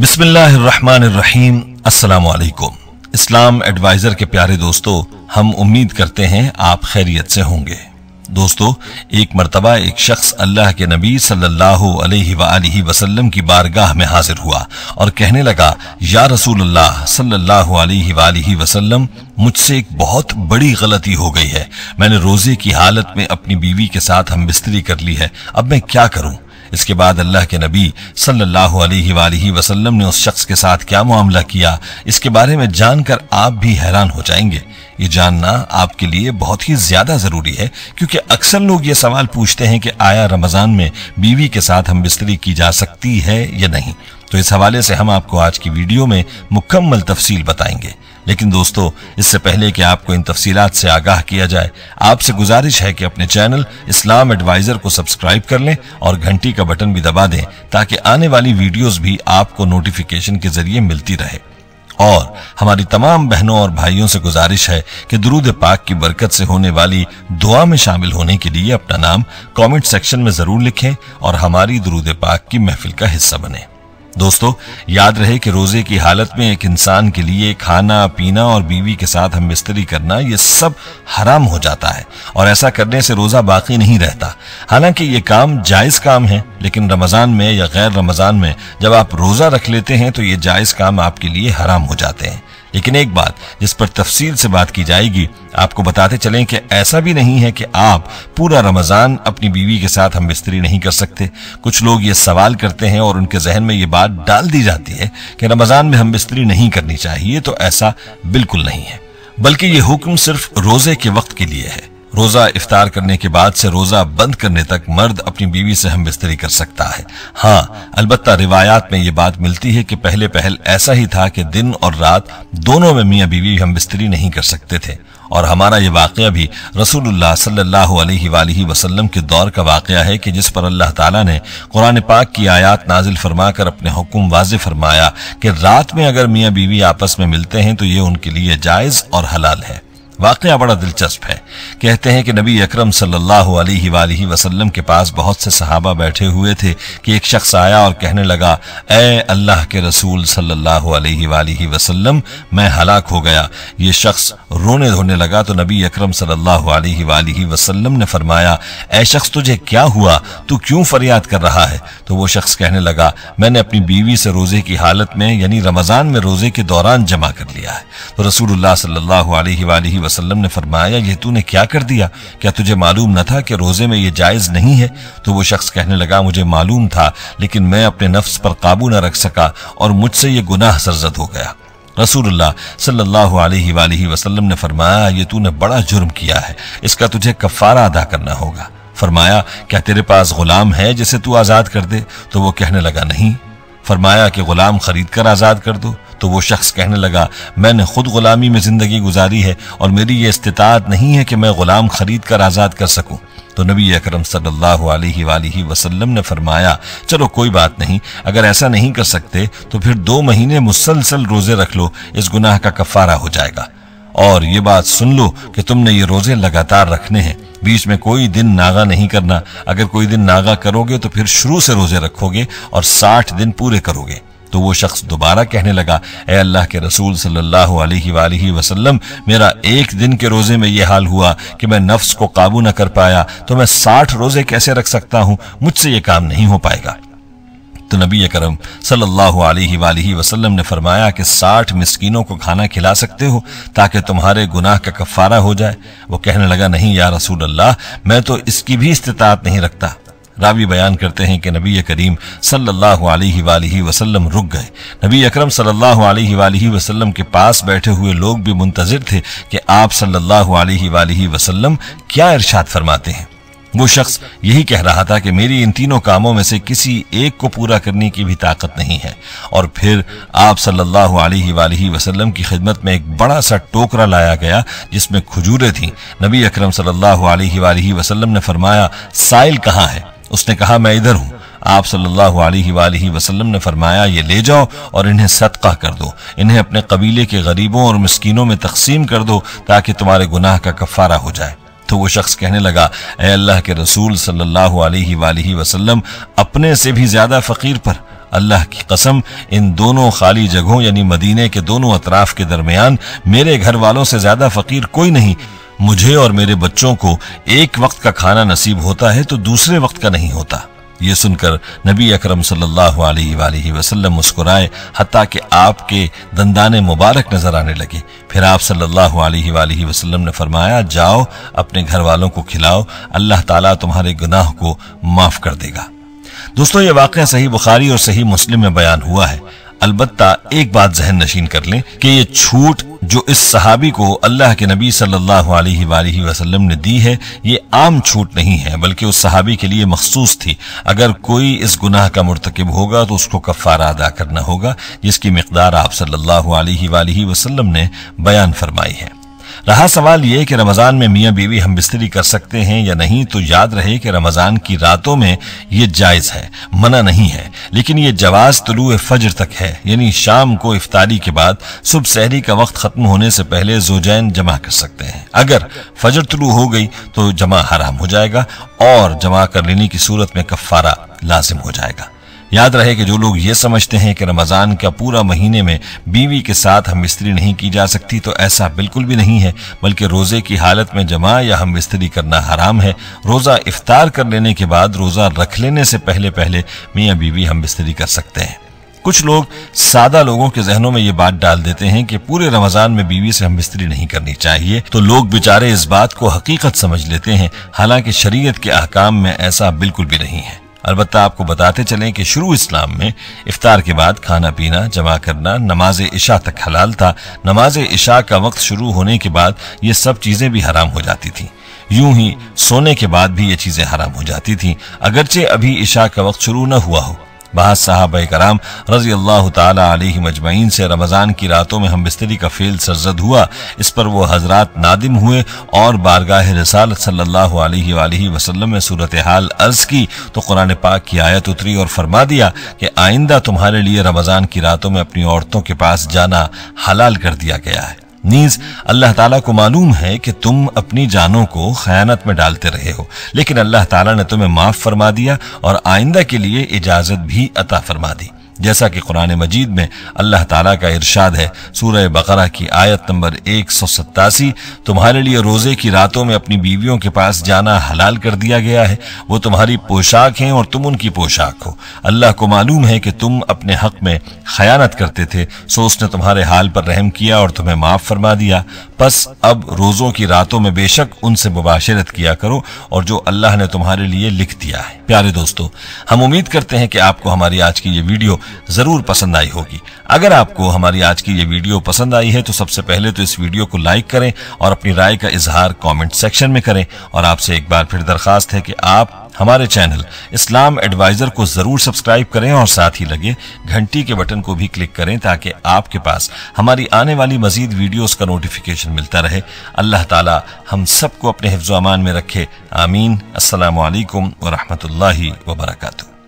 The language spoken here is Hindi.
बिस्मिल्लाहिर्रहमानिर्रहीम अस्सलाम वालेकुम इस्लाम एडवाइजर के प्यारे दोस्तों हम उम्मीद करते हैं आप खैरियत से होंगे दोस्तों एक मरतबा एक शख्स अल्लाह के नबी सल्लल्लाहु अलैहि वसल्लम की बारगाह में हाजिर हुआ और कहने लगा या रसूल अल्लाह सल्लल्लाहु अलैहि वसल्लम मुझसे एक बहुत बड़ी गलती हो गई है मैंने रोजे की हालत में अपनी बीवी के साथ हम बिस्तरी कर ली है अब मैं क्या करूं इसके बाद अल्लाह के नबी सल्लल्लाहु अलैहि वालैहि वसल्लम ने उस शख्स के साथ क्या मामला किया इसके बारे में जानकर आप भी हैरान हो जाएंगे ये जानना आपके लिए बहुत ही ज्यादा जरूरी है क्योंकि अक्सर लोग ये सवाल पूछते हैं कि आया रमजान में बीवी के साथ हम बिस्तरी की जा सकती है या नहीं तो इस हवाले से हम आपको आज की वीडियो में मुकम्मल तफसील बताएंगे लेकिन दोस्तों इससे पहले कि आपको इन तफसीलात से आगाह किया जाए आपसे गुजारिश है कि अपने चैनल इस्लाम एडवाइज़र को सब्सक्राइब कर लें और घंटी का बटन भी दबा दें ताकि आने वाली वीडियोस भी आपको नोटिफिकेशन के जरिए मिलती रहे और हमारी तमाम बहनों और भाइयों से गुजारिश है कि दरूद पाक की बरकत से होने वाली दुआ में शामिल होने के लिए अपना नाम कमेंट सेक्शन में ज़रूर लिखें और हमारी दरूद पाक की महफिल का हिस्सा बने दोस्तों याद रहे कि रोजे की हालत में एक इंसान के लिए खाना पीना और बीवी के साथ हम बिस्तरी करना ये सब हराम हो जाता है और ऐसा करने से रोजा बाकी नहीं रहता हालांकि ये काम जायज काम है लेकिन रमजान में या गैर रमजान में जब आप रोजा रख लेते हैं तो ये जायज काम आपके लिए हराम हो जाते हैं लेकिन एक बात जिस पर तफसील से बात की जाएगी आपको बताते चलें कि ऐसा भी नहीं है कि आप पूरा रमजान अपनी बीवी के साथ हम बिस्तरी नहीं कर सकते कुछ लोग ये सवाल करते हैं और उनके जहन में ये बात डाल दी जाती है कि रमजान में हम बिस्तरी नहीं करनी चाहिए तो ऐसा बिल्कुल नहीं है बल्कि ये हुक्म सिर्फ रोजे के वक्त के लिए है रोजा इफ्तार करने के बाद से रोजा बंद करने तक मर्द अपनी बीवी से हम बिस्तरी कर सकता है हाँ अलबत् रिवायात में ये बात मिलती है कि पहले पहल ऐसा ही था कि दिन और रात दोनों में मियाँ बीवी हम बिस्तरी नहीं कर सकते थे और हमारा ये वाक़ भी रसूल सल्लल्लाहु वसलम वसल्लम के दौर का वाक़ है कि जिस पर अल्लाह ताला ने कुरान पाक की आयात नाजिल फरमा कर अपने हुक्म वाज फरमाया कि रात में अगर मियाँ बीवी आपस में मिलते हैं तो ये उनके लिए जायज़ और हलाल है वाक़ बड़ा दिलचस्प है कहते हैं कि नबी अकरम सल्लल्लाहु अलैहि वालैहि वसल्लम के पास बहुत से सहाबा बैठे हुए थे कि एक शख्स आया और कहने लगा ए अल्लाह के रसूल सल्लल्लाहु अलैहि वसल्लम मैं हलाक हो गया ये शख्स रोने धोने लगा तो नबी अकरम सल्लल्लाहु अलैहि वसल्लम ने फरमाया ए शख्स तुझे क्या हुआ तू क्यों फरियाद कर रहा है तो वो शख्स कहने लगा मैंने अपनी बीवी से रोज़े की हालत में यानी रमज़ान में रोज़े के दौरान जमा कर लिया है तो रसूल सल्लाह वसल्लम ने फरमाया यह तूने क्या कर दिया क्या तुझे मालूम न था कि रोजे में यह जायज नहीं है तो वो शख्स कहने लगा मुझे मालूम था लेकिन मैं अपने नफ्स पर काबू न रख सका और मुझसे ये गुनाह सरजद हो गया रसूलुल्लाह सल्लल्लाहु अलैहि वसल्लम ने फरमाया ये तूने बड़ा जुर्म किया है इसका तुझे कफारा अदा करना होगा फरमाया क्या तेरे पास गुलाम है जिसे तू आज़ाद कर दे तो वो कहने लगा नहीं फरमाया कि गुलाम खरीद कर आज़ाद कर दो तो वो शख्स कहने लगा मैंने खुद गुलामी में ज़िंदगी गुजारी है और मेरी ये इस्तात नहीं है कि मैं ग़ुलाम ख़रीद कर आज़ाद कर सकूँ तो नबी अकरम सल्लल्लाहु अलैहि वसल्लम ने फरमाया चलो कोई बात नहीं अगर ऐसा नहीं कर सकते तो फिर दो महीने मुसलसल रोज़े रख लो इस गुनाह का कफ़ारा हो जाएगा और ये बात सुन लो कि तुमने ये रोज़े लगातार रखने हैं बीच में कोई दिन नागा नहीं करना अगर कोई दिन नागा करोगे तो फिर शुरू से रोज़े रखोगे और साठ दिन पूरे करोगे तो वो शख्स दोबारा कहने लगा ए अल्लाह के रसूल सल्लल्लाहु अलैहि वसल्लम मेरा एक दिन के रोज़े में ये हाल हुआ कि मैं नफ्स को काबू न कर पाया तो मैं साठ रोज़े कैसे रख सकता हूँ मुझसे ये काम नहीं हो पाएगा तो नबी करम सल्लल्लाहु अलैहि वसल्लम ने फरमाया कि साठ मिसकीनों को खाना खिला सकते हो ताकि तुम्हारे गुनाह का कफारा हो जाए वो कहने लगा नहीं या रसूल अल्लाह मैं तो इसकी भी इस्तात नहीं रखता रावी बयान करते हैं कि नबी करीम सल्लल्लाहु अलैहि वालैहि वसल्लम रुक गए नबी अकरम सल्लल्लाहु अलैहि वालैहि वसल्लम के पास बैठे हुए लोग भी मुंतजर थे कि आप सल्लल्लाहु अलैहि वालैहि वसल्लम क्या इरशाद फरमाते हैं वो शख्स यही कह रहा था कि मेरी इन तीनों कामों में से किसी एक को पूरा करने की भी ताकत नहीं है और फिर आप सल्लल्लाहु अलैहि वालैहि वसल्लम की खिदमत में एक बड़ा सा टोकरा लाया गया जिसमें खजूरें थीं नबी अकरम सल्लल्लाहु अलैहि वालैहि वसल्लम ने फरमाया साइल कहाँ है उसने कहा मैं इधर हूँ आप सल्लल्लाहु अलैहि वसल्लम ने फरमाया ये ले जाओ और इन्हें सदका कर दो इन्हें अपने कबीले के गरीबों और मस्किनों में तकसीम कर दो ताकि तुम्हारे गुनाह का कफारा हो जाए तो वो शख्स कहने लगा ए अल्लाह के रसूल सल्लल्लाहु अलैहि वसल्लम अपने से भी ज्यादा फकीर पर अल्लाह की कसम इन दोनों खाली जगहों यानी मदीने के दोनों अतराफ के दरमियान मेरे घर वालों से ज्यादा फकीर कोई नहीं मुझे और मेरे बच्चों को एक वक्त का खाना नसीब होता है तो दूसरे वक्त का नहीं होता ये सुनकर नबी अकरम सल्लल्लाहु अलैहि वसल्लम मुस्कुराए हत्या कि आपके दंदाने मुबारक नजर आने लगे फिर आप सल्लल्लाहु अलैहि वसल्लम ने फरमाया जाओ अपने घर वालों को खिलाओ अल्लाह ताला तुम्हारे गुनाह को माफ कर देगा दोस्तों ये वाक़ सही बुखारी और सही मुस्लिम में बयान हुआ है अलबत्ता एक बात जहन नशीन कर लें कि ये छूट जो इस सहाबी को अल्लाह के नबी सल्लल्लाहु अलैहि वसल्लम ने दी है ये आम छूट नहीं है बल्कि उस सहाबी के लिए मखसूस थी अगर कोई इस गुनाह का मरतकब होगा तो उसको कफ़ारा अदा करना होगा जिसकी मकदार आप सल्लल्लाहु अलैहि ने बयान फरमाई है रहा सवाल ये कि रमज़ान में मियाँ बीवी हम बिस्तरी कर सकते हैं या नहीं तो याद रहे कि रमज़ान की रातों में ये जायज़ है मना नहीं है लेकिन ये जवाज़ तलु फजर तक है यानी शाम को इफ्तारी के बाद सुबह सहरी का वक्त ख़त्म होने से पहले जोजैन जमा कर सकते हैं अगर फजर तलु हो गई तो जमा हराम हो जाएगा और जमा कर लेने की सूरत में कफ़ारा लाजिम हो जाएगा याद रहे कि जो लोग ये समझते हैं कि रमज़ान का पूरा महीने में बीवी के साथ हम बिस्तरी नहीं की जा सकती तो ऐसा बिल्कुल भी नहीं है बल्कि रोज़े की हालत में जमा या हम बिस्तरी करना हराम है रोज़ा इफ्तार कर लेने के बाद रोज़ा रख लेने से पहले पहले मियाँ बीवी हम बिस्तरी कर सकते हैं कुछ लोग सादा लोगों के जहनों में ये बात डाल देते हैं कि पूरे रमजान में बीवी से हम बिस्तरी नहीं करनी चाहिए तो लोग बेचारे इस बात को हकीकत समझ लेते हैं हालांकि शरीयत के अहकाम में ऐसा बिल्कुल भी नहीं है अलबत् आपको बताते चलें कि शुरू इस्लाम में इफ्तार के बाद खाना पीना जमा करना नमाज इशा तक हलाल था नमाज इशा का वक्त शुरू होने के बाद ये सब चीज़ें भी हराम हो जाती थीं यूं ही सोने के बाद भी ये चीज़ें हराम हो जाती थी अगरचे अभी इशा का वक्त शुरू न हुआ हो बाद साहब कराम रजी अल्लाह तह मजमैन से रमज़ान की रातों में हम बिस्तरी का फेल सरजद हुआ इस पर वो हजरात नादिम हुए और बारगाह रसाल सल्ला वसलम में सूरत हाल अर्ज की तो कुरान पाक की आयत उतरी और फरमा दिया कि आइंदा तुम्हारे लिए रमज़ान की रातों में अपनी औरतों के पास जाना हलाल कर दिया गया है नीज अल्लाह ताला को मालूम है कि तुम अपनी जानों को खयानत में डालते रहे हो लेकिन अल्लाह ताला ने तुम्हें माफ़ फरमा दिया और आइंदा के लिए इजाज़त भी अता फरमा दी जैसा कि कुरान मजीद में अल्लाह ताला का इरशाद है सूरह बकरा की आयत नंबर एक सौ सत्तासी तुम्हारे लिए रोज़े की रातों में अपनी बीवियों के पास जाना हलाल कर दिया गया है वो तुम्हारी पोशाक हैं और तुम उनकी पोशाक हो अल्लाह को मालूम है कि तुम अपने हक में खयानत करते थे सो उसने तुम्हारे हाल पर रहम किया और तुम्हें माफ़ फरमा दिया बस अब रोज़ों की रातों में बेशक उनसे मुबाशरत किया करो और जो अल्लाह ने तुम्हारे लिए लिख दिया है प्यारे दोस्तों हम उम्मीद करते हैं कि आपको हमारी आज की ये वीडियो ज़रूर पसंद आई होगी अगर आपको हमारी आज की ये वीडियो पसंद आई है तो सबसे पहले तो इस वीडियो को लाइक करें और अपनी राय का इजहार कॉमेंट सेक्शन में करें और आपसे एक बार फिर दरखास्त है कि आप हमारे चैनल इस्लाम एडवाइजर को जरूर सब्सक्राइब करें और साथ ही लगे घंटी के बटन को भी क्लिक करें ताकि आपके पास हमारी आने वाली मजीद वीडियोस का नोटिफिकेशन मिलता रहे अल्लाह ताला हम सबको अपने हिफ्ज अमान में रखे आमीन असलकम वरहमल वबरकू